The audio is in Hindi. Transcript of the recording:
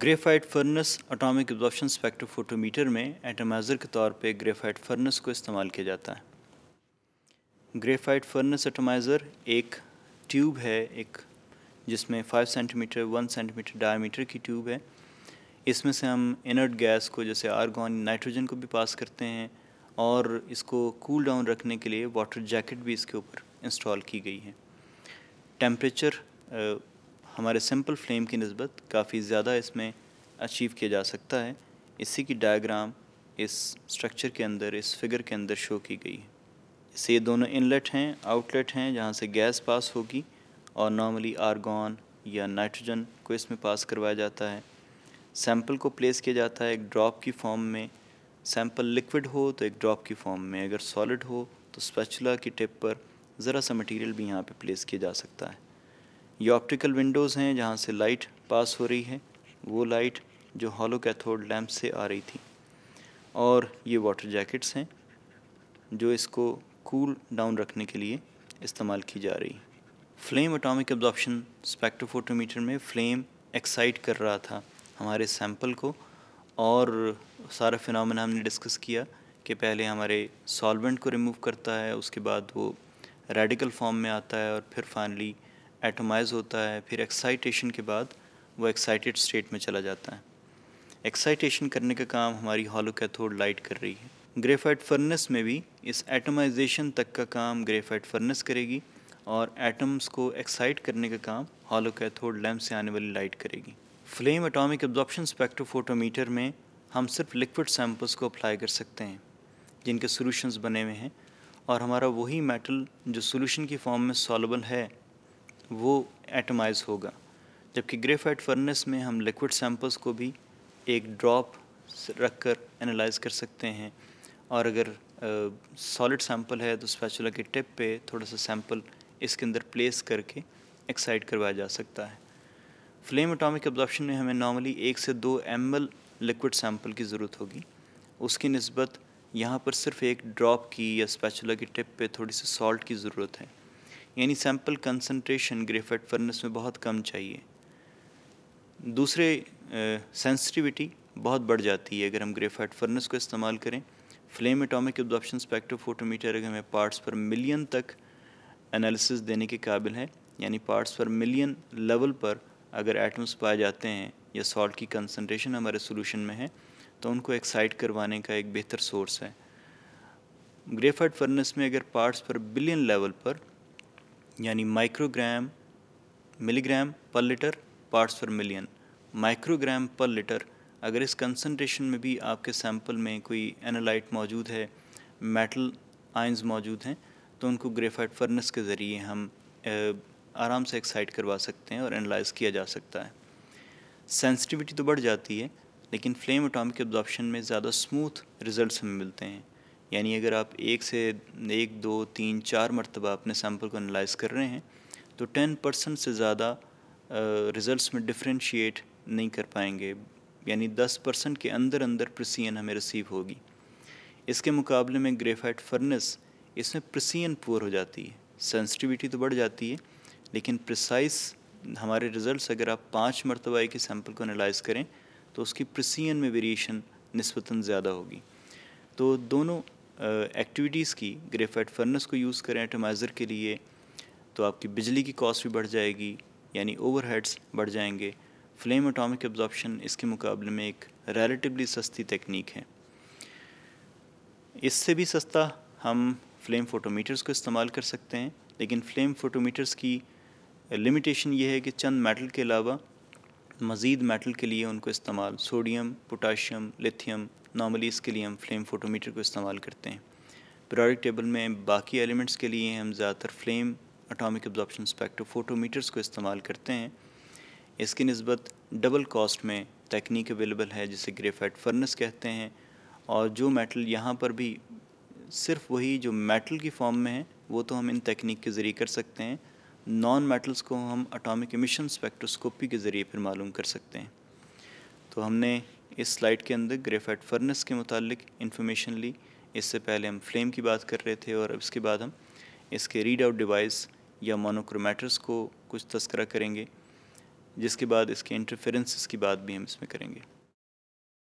graphite furnace atomic absorption spectrophotometer में एटमाइज़र के तौर पे ग्रेफाइट फर्नस को इस्तेमाल किया जाता है ग्रेफाइट फर्नस एटमाइज़र एक ट्यूब है एक जिसमें 5 सेंटीमीटर 1 सेंटीमीटर डायमीटर की ट्यूब है इसमें से हम इनर्ट गैस को जैसे आर्गॉन नाइट्रोजन को भी पास करते हैं और इसको कूल डाउन रखने के लिए वाटर जैकेट भी इसके ऊपर इंस्टॉल की गई है टेम्परेचर हमारे सिंपल फ्लेम की नस्बत काफ़ी ज़्यादा इसमें अचीव किया जा सकता है इसी की डायग्राम इस स्ट्रक्चर के अंदर इस फिगर के अंदर शो की गई है इससे ये दोनों इनलेट हैं आउटलेट हैं जहाँ से गैस पास होगी और नॉर्मली आर्गॉन या नाइट्रोजन को इसमें पास करवाया जाता है सैम्पल को प्लेस किया जाता है एक ड्रॉप की फॉर्म में सैम्पल लिक्विड हो तो एक ड्रॉप की फॉर्म में अगर सॉलिड हो तो स्पेचुला की टिप पर ज़रा सा मटेरियल भी यहाँ पे प्लेस किया जा सकता है ये ऑप्टिकल विंडोज़ हैं जहाँ से लाइट पास हो रही है वो लाइट जो हॉलो कैथोड लैम्प से आ रही थी और ये वाटर जैकेट्स हैं जो इसको कूल डाउन रखने के लिए इस्तेमाल की जा रही फ्लेम एटॉमिक एब्जॉर्प्शन स्पेक्ट्रोफोटोमीटर में फ्लेम एक्साइट कर रहा था हमारे सैंपल को और सारा फिनमिना हमने डिस्कस किया कि पहले हमारे सॉल्वेंट को रिमूव करता है उसके बाद वो रेडिकल फॉर्म में आता है और फिर फाइनली एटमाइज होता है फिर एक्साइटेशन के बाद वो एक्साइटेड स्टेट में चला जाता है एक्साइटेशन करने का काम हमारी हॉलो कैथोड लाइट कर रही है ग्रेफाइट फर्नेस में भी इस एटमाइजेशन तक का काम ग्रेफाइट फर्नेस करेगी और एटम्स को एक्साइट करने का काम हॉलो कैथोड लैम्प से आने वाली लाइट करेगी फ्लेम एटॉमिक एब्जॉर्प्शन स्पेक्ट्रोफोटोमीटर में हम सिर्फ लिक्विड सैम्पल्स को अप्लाई कर सकते हैं जिनके सोल्यूशंस बने हुए हैं और हमारा वही मेटल जो सोल्यूशन की फॉर्म में सॉलेबल है वो एटमाइज़ होगा जबकि ग्रेफाइट फर्नेस में हम लिक्विड सैम्पल्स को भी एक ड्रॉप रख कर एनालाइज कर सकते हैं और अगर सॉलिड सैम्पल है तो स्पैचुला के टिप पे थोड़ा सा सैम्पल इसके अंदर प्लेस करके एक्साइट करवाया जा सकता है फ्लेम एटॉमिक एब्जॉर्प्शन में हमें नॉर्मली एक से दो एम लिक्विड सैम्पल की ज़रूरत होगी उसकी नस्बत यहाँ पर सिर्फ एक ड्रॉप की या स्पैचुला की टिप पे थोड़ी सी सॉल्ट की ज़रूरत है यानी सैम्पल कंसनट्रेशन ग्रेफेट फर्नेस में बहुत कम चाहिए दूसरे सेंसिटिविटी बहुत बढ़ जाती है अगर हम ग्रेफाइट फर्नेस को इस्तेमाल करें फ्लेम एटॉमिक एब्जॉर्प्शन स्पेक्ट्रोफोटोमीटर अगर हमें पार्ट्स पर मिलियन तक एनालिसिस देने के काबिल है यानी पार्ट्स पर मिलियन लेवल पर अगर एटम्स पाए जाते हैं या सॉल्ट की कंसनट्रेशन हमारे सोलूशन में है तो उनको एक्साइट करवाने का एक बेहतर सोर्स है ग्रेफाइट फर्नेस में अगर पार्ट्स पर बिलियन लेवल पर यानी माइक्रोग्राम मिलीग्राम पर लीटर पार्ट्स पर मिलियन माइक्रोग्राम पर लीटर अगर इस कंसनट्रेशन में भी आपके सैंपल में कोई एनालाइट मौजूद है मेटल आइंस मौजूद हैं तो उनको ग्रेफाइट फर्नेस के ज़रिए हम आराम से एक्साइट करवा सकते हैं और एनालाइज किया जा सकता है सेंसिटिविटी तो बढ़ जाती है लेकिन फ्लेम एटॉमिक ऑब्जॉपशन में ज़्यादा स्मूथ रिजल्ट्स हमें मिलते हैं यानी अगर आप एक से एक दो तीन चार मरतबा अपने सैम्पल को एनालाइज कर रहे हैं तो टेन परसेंट से ज़्यादा रिज़ल्ट में डिफ्रेंशिएट नहीं कर पाएंगे यानी दस परसेंट के अंदर अंदर प्रसियन हमें रिसीव होगी इसके मुकाबले में ग्रेफाइट फर्नेस इसमें प्रसियन पुअर हो जाती है सेंसिटिविटी तो बढ़ जाती है लेकिन प्रिसाइस हमारे रिज़ल्ट अगर आप पाँच मरतबा एक सैम्पल को एनालाइज करें तो उसकी प्रसियन में वेरिएशन नस्बता ज़्यादा होगी तो दोनों एक्टिविटीज़ की ग्रेफाइट फर्नेस को यूज़ करें एटमाइज़र के लिए तो आपकी बिजली की कॉस्ट भी बढ़ जाएगी यानी ओवरहेड्स बढ़ जाएंगे फ्लेम एटॉमिक एब्जॉर्प्शन इसके मुकाबले में एक रिलेटिवली सस्ती तकनीक है इससे भी सस्ता हम फ्लेम फोटोमीटर्स को इस्तेमाल कर सकते हैं लेकिन फ्लेम फोटोमीटर्स की लिमिटेशन ये है कि चंद मेटल के अलावा मज़ीद मेटल के लिए उनको इस्तेमाल सोडियम पोटाशियम लिथियम नॉर्मली इसके लिए हम फ्लेम फोटोमीटर को इस्तेमाल करते हैं प्रोडक्ट टेबल में बाकी एलिमेंट्स के लिए हम ज़्यादातर flame atomic absorption spectrophotometers को इस्तेमाल करते हैं इसकी नस्बत डबल कॉस्ट में तकनीक अवेलेबल है जिसे ग्रेफाइट फर्नेस कहते हैं और जो मेटल यहाँ पर भी सिर्फ वही जो मेटल की फॉर्म में है वो तो हम इन तकनीक के ज़रिए कर सकते हैं नॉन मेटल्स को हम अटोमिक एमिशन स्पेक्ट्रोस्कोपी के ज़रिए फिर मालूम कर सकते हैं तो हमने इस स्लाइड के अंदर ग्रेफाइट फर्नेस के मुतालिक इन्फॉर्मेशन ली इससे पहले हम फ्लेम की बात कर रहे थे और अब इसके बाद हम इसके रीड आउट डिवाइस या मोनोक्रोमेटर्स को कुछ तस्करा करेंगे जिसके बाद इसके इंटरफेरेंसेस की बात भी हम इसमें करेंगे